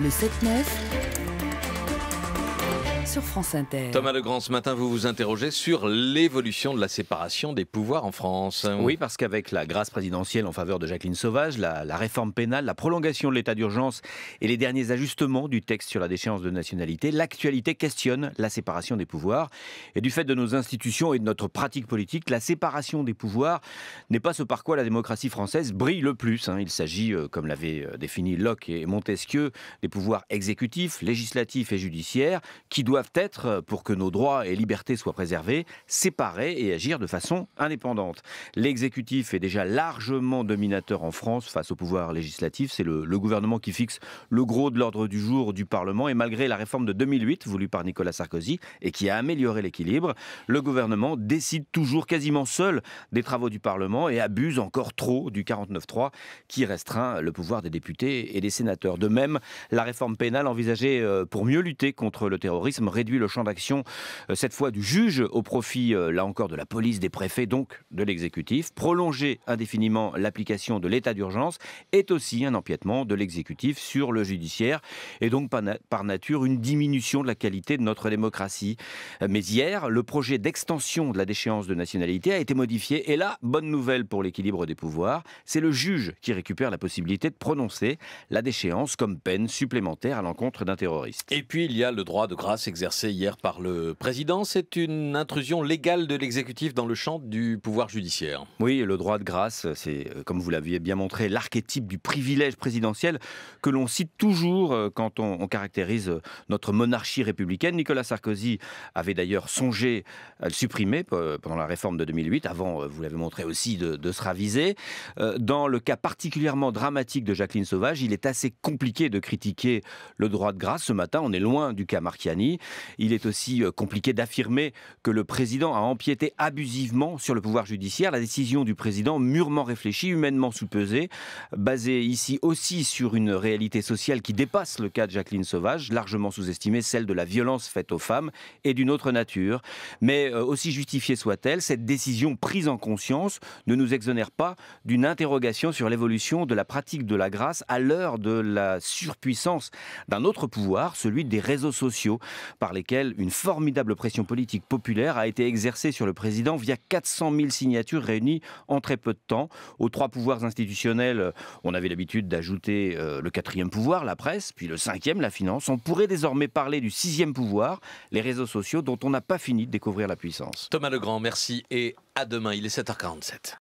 le 7-9 sur France Inter. Thomas Legrand, ce matin, vous vous interrogez sur l'évolution de la séparation des pouvoirs en France. Oui, parce qu'avec la grâce présidentielle en faveur de Jacqueline Sauvage, la, réforme pénale, la prolongation de l'état d'urgence et les derniers ajustements du texte sur la déchéance de nationalité, l'actualité questionne la séparation des pouvoirs. Et du fait de nos institutions et de notre pratique politique, la séparation des pouvoirs n'est pas ce par quoi la démocratie française brille le plus. Hein. Il s'agit, euh, comme l'avaient euh, défini Locke et Montesquieu, des pouvoirs exécutifs, législatifs et judiciaires qui doivent être, euh, pour que nos droits et libertés soient préservés, séparés et agir de façon indépendante. L'exécutif est déjà largement dominateur en France face au pouvoir législatif. C'est le, le gouvernement qui fixe le gros de l'ordre du jour du Parlement. Et malgré la réforme de 2008 voulue par Nicolas Sarkozy et qui a amélioré l'équilibre, le gouvernement décide toujours quasiment seul des travaux du Parlement et abuse encore trop du 49-3 qui restreint le pouvoir des députés et des sénateurs. De même, la réforme pénale envisagée euh, pour mieux lutter contre le terrorisme réduit le champ d'action, euh, cette fois du juge, au profit, euh, là encore, de la police, des préfets, donc de l'exécutif. Prolonger indéfiniment l'application de l'état d'urgence est aussi un empiètement de l'exécutif sur le judiciaire, et donc par, nature une diminution de la qualité de notre démocratie. Euh, mais hier, le projet d'extension de la déchéance de nationalité a été modifié, et là, bonne nouvelle pour l'équilibre des pouvoirs, c'est le juge qui récupère la possibilité de prononcer la déchéance comme peine supplémentaire à l'encontre d'un terroriste. Et puis, il y a le droit de grâce exercée hier par le président. C'est une intrusion légale de l'exécutif dans le champ du pouvoir judiciaire. Oui, le droit de grâce, c'est, euh, comme vous l'aviez bien montré, l'archétype du privilège présidentiel que l'on cite toujours euh, quand on, caractérise euh, notre monarchie républicaine. Nicolas Sarkozy avait d'ailleurs songé à le supprimer pendant la réforme de 2008, avant, vous l'avez montré aussi, de, de se raviser. Dans le cas particulièrement dramatique de Jacqueline Sauvage, il est assez compliqué de critiquer le droit de grâce. Ce matin, on est loin du cas Marchiani. Il est aussi euh, compliqué d'affirmer que le président a empiété abusivement sur le pouvoir judiciaire. La décision du président, mûrement réfléchie, humainement sous-pesée, basée ici aussi sur une réalité sociale qui dépasse le cas de Jacqueline Sauvage, largement sous-estimée, celle de la violence faite aux femmes et d'une autre nature. Mais euh, aussi justifiée soit-elle, cette décision prise en conscience ne nous exonère pas d'une interrogation sur l'évolution de la pratique de la grâce à l'heure de la surpuissance d'un autre pouvoir, celui des réseaux sociaux par lesquels une formidable pression politique populaire a été exercée sur le président via 400 000 signatures réunies en très peu de temps. Aux trois pouvoirs institutionnels, on avait l'habitude d'ajouter euh, le quatrième pouvoir, la presse, puis le cinquième, la finance. On pourrait désormais parler du sixième pouvoir, les réseaux sociaux, dont on n'a pas fini de découvrir la puissance. Thomas Legrand, merci et à demain. Il est 7h47.